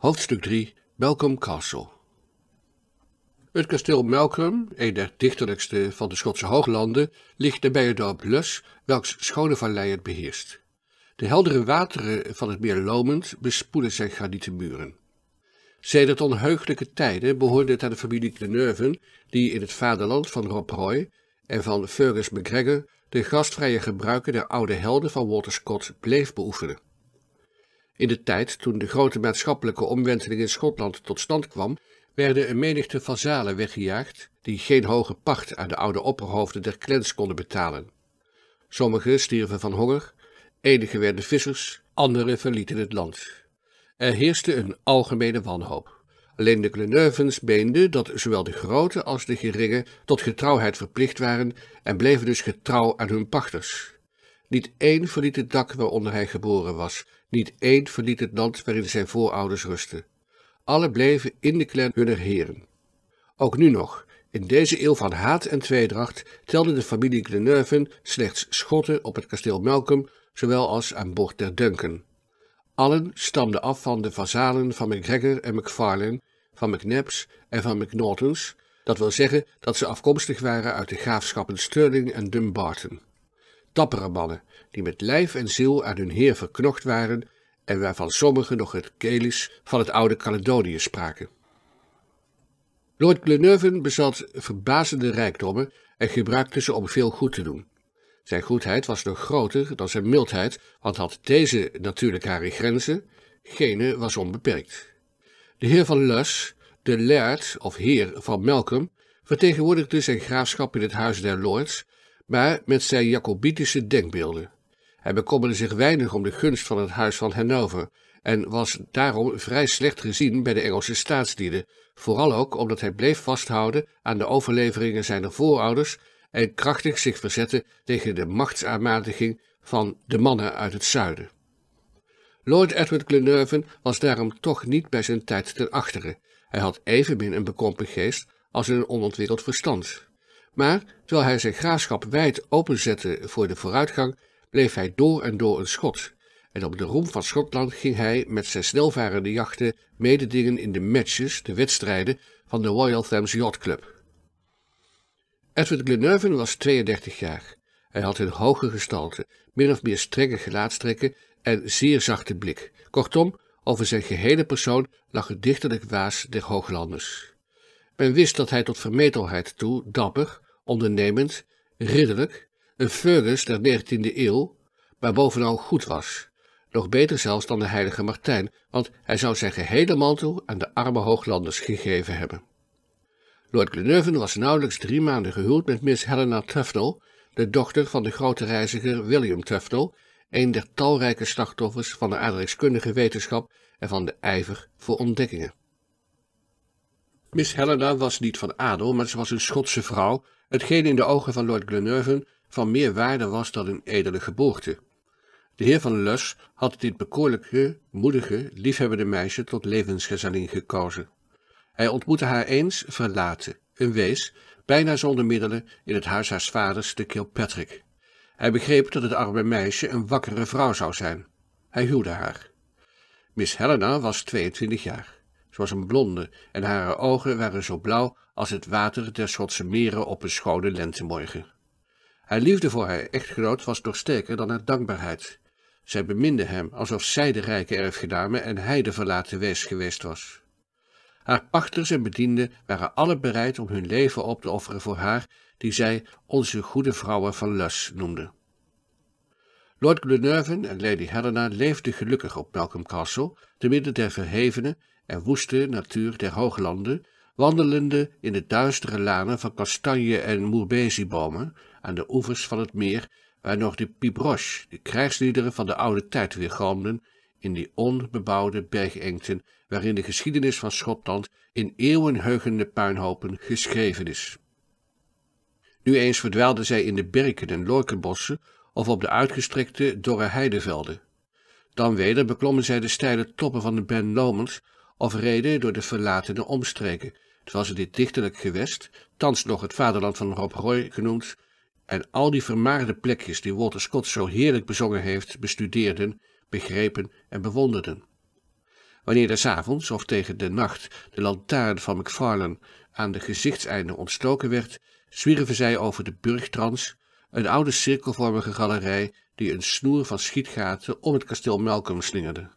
Hoofdstuk 3 Malcolm Castle Het kasteel Malcolm, een der dichterlijkste van de Schotse hooglanden, ligt nabij het dorp Lus, welks schone vallei het beheerst. De heldere wateren van het meer Lomond bespoelen zijn granieten muren. Sedert onheuglijke tijden behoorde het aan de familie de Nerven, die in het vaderland van Rob Roy en van Fergus MacGregor de gastvrije gebruiken der oude helden van Walter Scott bleef beoefenen. In de tijd toen de grote maatschappelijke omwenteling in Schotland tot stand kwam, werden een menigte vazalen weggejaagd die geen hoge pacht aan de oude opperhoofden der clans konden betalen. Sommigen stierven van honger, enige werden vissers, anderen verlieten het land. Er heerste een algemene wanhoop. Alleen de Gleneuvens meenden dat zowel de grote als de geringe tot getrouwheid verplicht waren en bleven dus getrouw aan hun pachters. Niet één verliet het dak waaronder hij geboren was, niet één verliet het land waarin zijn voorouders rusten. Alle bleven in de clan hunner heren. Ook nu nog, in deze eeuw van haat en tweedracht, telde de familie Gleneuven slechts schotten op het kasteel Malcolm, zowel als aan boord der Duncan. Allen stamden af van de vazalen van MacGregor en MacFarlane, van MacNabs en van MacNaughtons, dat wil zeggen dat ze afkomstig waren uit de graafschappen Stirling en Dumbarton dappere mannen, die met lijf en ziel aan hun heer verknocht waren en waarvan sommigen nog het Kelis van het oude Caledonië spraken. Lord Glenurvan bezat verbazende rijkdommen en gebruikte ze om veel goed te doen. Zijn goedheid was nog groter dan zijn mildheid, want had deze natuurlijk haar grenzen, gene was onbeperkt. De heer van Lus, de laird of heer van Malcolm, vertegenwoordigde zijn graafschap in het Huis der Lords maar met zijn Jacobitische denkbeelden. Hij bekommerde zich weinig om de gunst van het Huis van Hannover en was daarom vrij slecht gezien bij de Engelse staatslieden, vooral ook omdat hij bleef vasthouden aan de overleveringen zijner voorouders en krachtig zich verzette tegen de machtsaanmatiging van de mannen uit het zuiden. Lord Edward Glenurven was daarom toch niet bij zijn tijd ten achteren. Hij had evenmin een bekrompen geest als een onontwikkeld verstand. Maar terwijl hij zijn graafschap wijd openzette voor de vooruitgang, bleef hij door en door een schot. En op de roem van Schotland ging hij met zijn snelvarende jachten mededingen in de matches, de wedstrijden, van de Royal Thames Yacht Club. Edward Glenurvan was 32 jaar. Hij had een hoge gestalte, min of meer strenge gelaatstrekken en zeer zachte blik. Kortom, over zijn gehele persoon lag het dichterlijk waas der Hooglanders. Men wist dat hij tot vermetelheid toe dapper, ondernemend, ridderlijk, een Fergus der 19e eeuw, maar bovenal goed was. Nog beter zelfs dan de heilige Martijn, want hij zou zijn gehele mantel aan de arme hooglanders gegeven hebben. Lord Glenurven was nauwelijks drie maanden gehuwd met Miss Helena Tufnell, de dochter van de grote reiziger William Tufnell, een der talrijke slachtoffers van de aardrijkskundige wetenschap en van de ijver voor ontdekkingen. Miss Helena was niet van adel, maar ze was een Schotse vrouw, hetgeen in de ogen van Lord Glenurven van meer waarde was dan een edele geboorte. De heer van Lus had dit bekoorlijke, moedige, liefhebbende meisje tot levensgezellin gekozen. Hij ontmoette haar eens verlaten, een wees, bijna zonder middelen, in het huis haars vaders, de Kilpatrick. Hij begreep dat het arme meisje een wakkere vrouw zou zijn. Hij huwde haar. Miss Helena was 22 jaar was een blonde, en haar ogen waren zo blauw als het water der Schotse meren op een schone lentemorgen. Haar liefde voor haar echtgenoot was nog sterker dan haar dankbaarheid. Zij beminde hem alsof zij de rijke erfgename en hij de verlaten wees geweest was. Haar pachters en bedienden waren alle bereid om hun leven op te offeren voor haar, die zij onze goede vrouwen van Lus noemde. Lord Glenurvin en Lady Helena leefden gelukkig op Malcolm Castle, te midden der verhevene en woeste natuur der hooglanden, wandelende in de duistere lanen van kastanje- en moerbeziebomen aan de oevers van het meer, waar nog de pibroche, de krijgsliederen van de oude tijd, weer in die onbebouwde bergengten waarin de geschiedenis van Schotland in eeuwenheugende puinhopen geschreven is. Nu eens verdwaalde zij in de berken en lorkenbossen of op de uitgestrekte dorre heidevelden. Dan weder beklommen zij de steile toppen van de Ben Lomans of reden door de verlatene omstreken, terwijl ze dit dichterlijk gewest, thans nog het vaderland van Rob Roy genoemd, en al die vermaarde plekjes die Walter Scott zo heerlijk bezongen heeft, bestudeerden, begrepen en bewonderden. Wanneer des avonds of tegen de nacht de lantaarn van Macfarlane aan de gezichtseinde ontstoken werd, zwierven zij over de Burgtrans, een oude cirkelvormige galerij die een snoer van schietgaten om het kasteel Malcolm slingerde.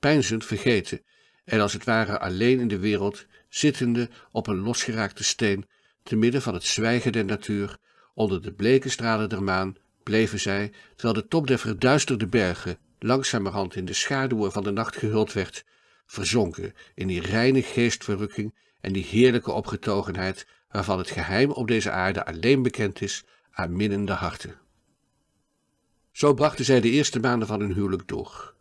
Pijnzend vergeten en als het ware alleen in de wereld, zittende op een losgeraakte steen, te midden van het zwijgen der natuur, onder de bleke stralen der maan, bleven zij, terwijl de top der verduisterde bergen langzamerhand in de schaduwen van de nacht gehuld werd, verzonken in die reine geestverrukking en die heerlijke opgetogenheid waarvan het geheim op deze aarde alleen bekend is aan minnende harten. Zo brachten zij de eerste maanden van hun huwelijk door.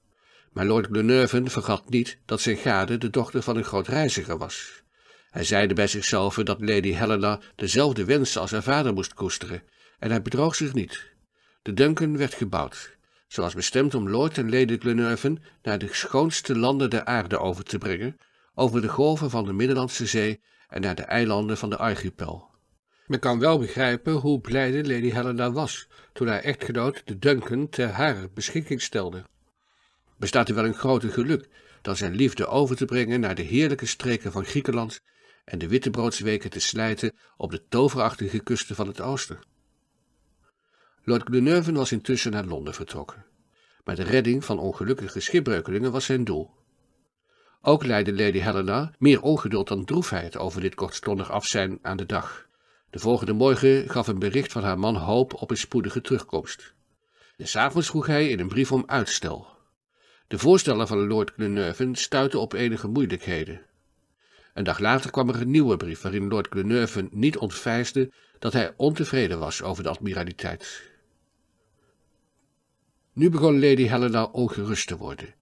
Maar Lord Glenurven vergat niet dat zijn gade de dochter van een groot reiziger was. Hij zeide bij zichzelf dat Lady Helena dezelfde wensen als haar vader moest koesteren, en hij bedroog zich niet. De Duncan werd gebouwd. Ze was bestemd om Lord en Lady Glenurven naar de schoonste landen der aarde over te brengen, over de golven van de Middellandse Zee en naar de eilanden van de archipel. Men kan wel begrijpen hoe blijde Lady Helena was toen haar echtgenoot de Duncan ter haar beschikking stelde bestaat er wel een groter geluk dan zijn liefde over te brengen naar de heerlijke streken van Griekenland en de wittebroodsweken te slijten op de toverachtige kusten van het oosten. Lord Gleneuve was intussen naar Londen vertrokken, maar de redding van ongelukkige schipbreukelingen was zijn doel. Ook leidde Lady Helena meer ongeduld dan droefheid over dit kortstondig afzijn aan de dag. De volgende morgen gaf een bericht van haar man hoop op een spoedige terugkomst. Des avonds vroeg hij in een brief om uitstel, de voorstellen van Lord Glenurvin stuitten op enige moeilijkheden. Een dag later kwam er een nieuwe brief waarin Lord Glenurvin niet ontvijsde dat hij ontevreden was over de admiraliteit. Nu begon Lady Helena ongerust te worden.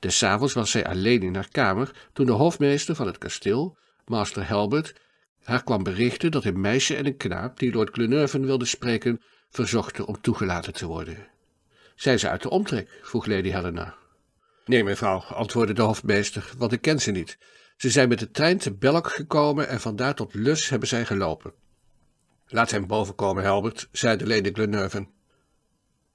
Des avonds was zij alleen in haar kamer toen de hofmeester van het kasteel, Master Halbert, haar kwam berichten dat een meisje en een knaap die Lord Glenurvin wilde spreken, verzochten om toegelaten te worden. Zijn ze uit de omtrek? vroeg Lady Helena. Nee, mevrouw, antwoordde de hofmeester, want ik ken ze niet. Ze zijn met de trein te Belk gekomen en vandaar tot Lus hebben zij gelopen. Laat hem bovenkomen, Helbert, zei de lady Glenurven.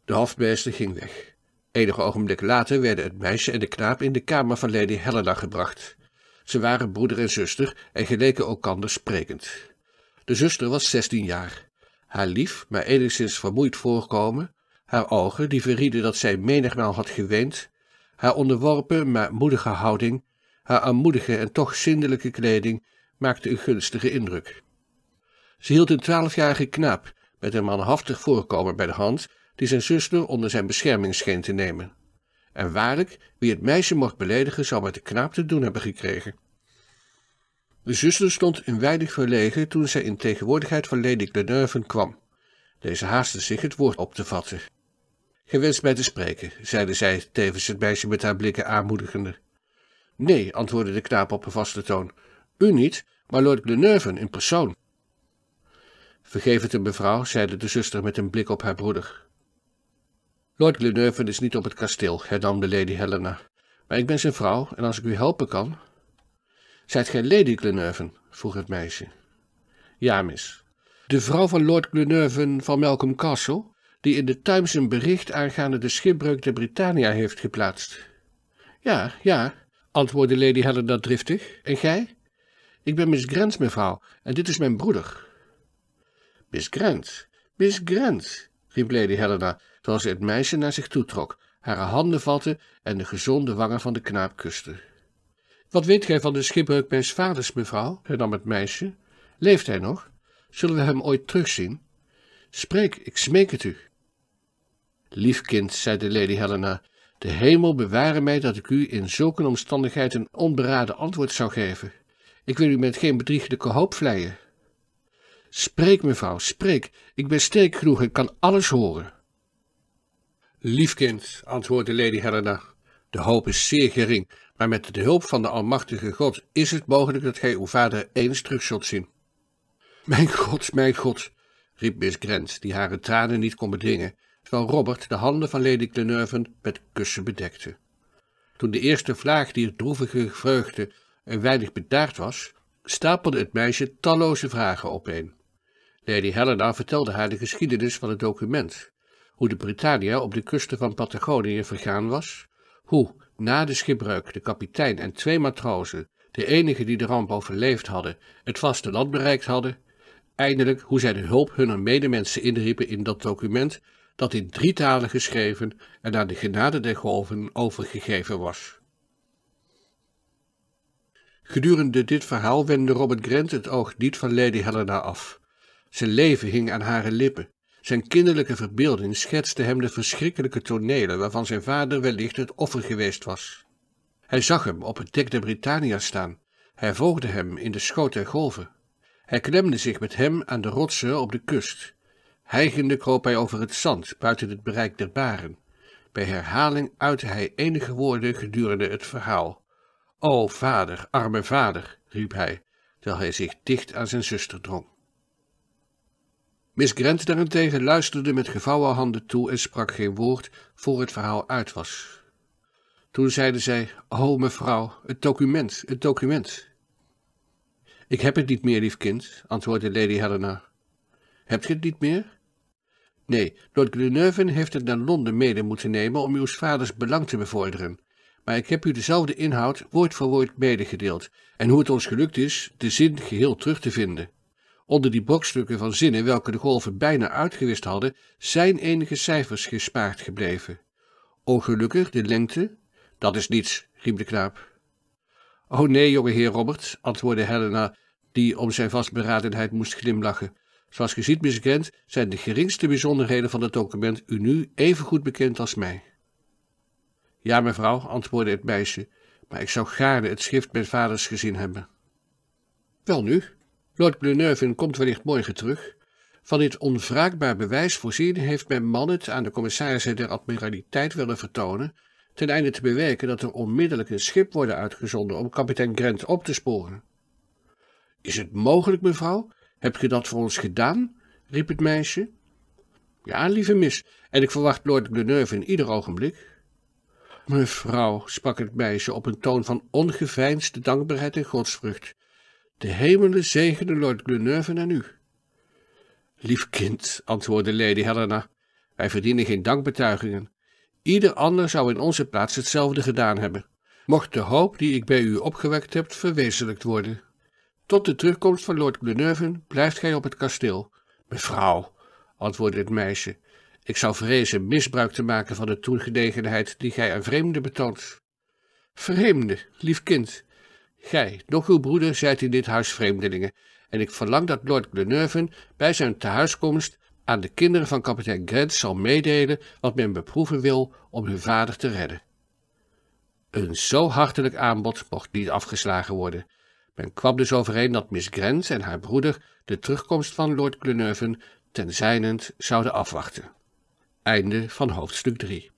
De hofmeester ging weg. Enige ogenblik later werden het meisje en de knaap in de kamer van lady Helena gebracht. Ze waren broeder en zuster en geleken elkander sprekend. De zuster was zestien jaar. Haar lief, maar enigszins vermoeid voorkomen, haar ogen, die verrieden dat zij menigmaal had geweend, haar onderworpen, maar moedige houding, haar armoedige en toch zindelijke kleding maakte een gunstige indruk. Ze hield een twaalfjarige knaap met een manhaftig voorkomen bij de hand, die zijn zuster onder zijn bescherming scheen te nemen. En waarlijk, wie het meisje mocht beledigen, zou met de knaap te doen hebben gekregen. De zuster stond in weinig verlegen toen zij in tegenwoordigheid van Lady Glenurven kwam. Deze haastte zich het woord op te vatten. Gewenst wenst mij te spreken, zeide zij, tevens het meisje met haar blikken aanmoedigende. Nee, antwoordde de knaap op een vaste toon. U niet, maar Lord Glenurven in persoon. Vergeef het hem, mevrouw, zeide de zuster met een blik op haar broeder. Lord Glenurven is niet op het kasteel, de Lady Helena. Maar ik ben zijn vrouw, en als ik u helpen kan... Zijt gij Lady Glenurven? vroeg het meisje. Ja, mis. De vrouw van Lord Glenurven van Malcolm Castle? die in de Times een bericht aangaande de schipbreuk de Britannia heeft geplaatst. Ja, ja, antwoordde Lady Helena driftig. En gij? Ik ben Miss Grant, mevrouw, en dit is mijn broeder. Miss Grant, Miss Grant, riep Lady Helena, terwijl ze het meisje naar zich toetrok, trok, haar handen vatte en de gezonde wangen van de knaap kuste. Wat weet gij van de schipbreuk mijns vaders, mevrouw? hernam het meisje. Leeft hij nog? Zullen we hem ooit terugzien? Spreek, ik smeek het u. Lief kind, zeide Lady Helena, de hemel beware mij dat ik u in zulke omstandigheid een onberaden antwoord zou geven. Ik wil u met geen bedriegelijke hoop vleien. Spreek, mevrouw, spreek. Ik ben sterk genoeg en kan alles horen. Lief kind, antwoordde Lady Helena, de hoop is zeer gering, maar met de hulp van de Almachtige God is het mogelijk dat gij uw vader eens terug zult zien. Mijn God, mijn God, riep Miss Grant, die hare tranen niet kon bedwingen terwijl Robert de handen van Lady Glenurven met kussen bedekte. Toen de eerste vlaag het droevige vreugde een weinig bedaard was, stapelde het meisje talloze vragen opeen. Lady Helena vertelde haar de geschiedenis van het document, hoe de Britannia op de kusten van Patagonië vergaan was, hoe, na de schipbreuk, de kapitein en twee matrozen, de enigen die de ramp overleefd hadden, het vaste land bereikt hadden, eindelijk hoe zij de hulp hunner medemensen inriepen in dat document dat in drie talen geschreven en aan de genade der golven overgegeven was. Gedurende dit verhaal wendde Robert Grant het oog niet van Lady Helena af. Zijn leven hing aan hare lippen. Zijn kinderlijke verbeelding schetste hem de verschrikkelijke tonelen waarvan zijn vader wellicht het offer geweest was. Hij zag hem op het dek de Britannia staan. Hij volgde hem in de schoot der golven. Hij klemde zich met hem aan de rotsen op de kust. Hijgende kroop hij over het zand, buiten het bereik der baren. Bij herhaling uitte hij enige woorden gedurende het verhaal. O vader, arme vader, riep hij, terwijl hij zich dicht aan zijn zuster drong. Miss Grant daarentegen luisterde met gevouwen handen toe en sprak geen woord voor het verhaal uit was. Toen zeide zij, o mevrouw, het document, het document. Ik heb het niet meer, lief kind, antwoordde Lady Helena. "Heb je het niet meer? Nee, Lord Glenurvin heeft het naar Londen mede moeten nemen om uw vaders belang te bevorderen. Maar ik heb u dezelfde inhoud woord voor woord medegedeeld en hoe het ons gelukt is de zin geheel terug te vinden. Onder die brokstukken van zinnen welke de golven bijna uitgewist hadden, zijn enige cijfers gespaard gebleven. Ongelukkig de lengte? Dat is niets, riep de knaap. Oh nee, jongeheer Robert, antwoordde Helena, die om zijn vastberadenheid moest glimlachen. Zoals u ziet, Grant, zijn de geringste bijzonderheden van het document u nu even goed bekend als mij. Ja, mevrouw, antwoordde het meisje, maar ik zou gaarne het schrift mijn vaders gezien hebben. Wel nu, Lord Glenurvin komt wellicht morgen terug. Van dit onwraakbaar bewijs voorzien heeft mijn man het aan de commissarissen der admiraliteit willen vertonen, ten einde te bewerken dat er onmiddellijk een schip worden uitgezonden om kapitein Grant op te sporen. Is het mogelijk, mevrouw, heb je dat voor ons gedaan? riep het meisje. Ja, lieve mis, en ik verwacht Lord Gleneuve in ieder ogenblik. Mevrouw, sprak het meisje op een toon van ongeveinsde dankbaarheid en godsvrucht, de hemelen zegenen Lord Gleneuve en u. Lief kind, antwoordde Lady Helena, wij verdienen geen dankbetuigingen. Ieder ander zou in onze plaats hetzelfde gedaan hebben. Mocht de hoop die ik bij u opgewekt heb verwezenlijkt worden. Tot de terugkomst van Lord Glenurvan blijft gij op het kasteel. Mevrouw, antwoordde het meisje, ik zou vrezen misbruik te maken van de toegenegenheid die gij aan vreemden betoont. Vreemde, lief kind, gij, nog uw broeder, zijt in dit huis vreemdelingen, en ik verlang dat Lord Glenurvan bij zijn tehuiskomst aan de kinderen van kapitein Grant zal meedelen wat men beproeven wil om hun vader te redden. Een zo hartelijk aanbod mocht niet afgeslagen worden, men kwam dus overeen dat Miss Grant en haar broeder de terugkomst van Lord Glenurven ten zijnend zouden afwachten. Einde van hoofdstuk 3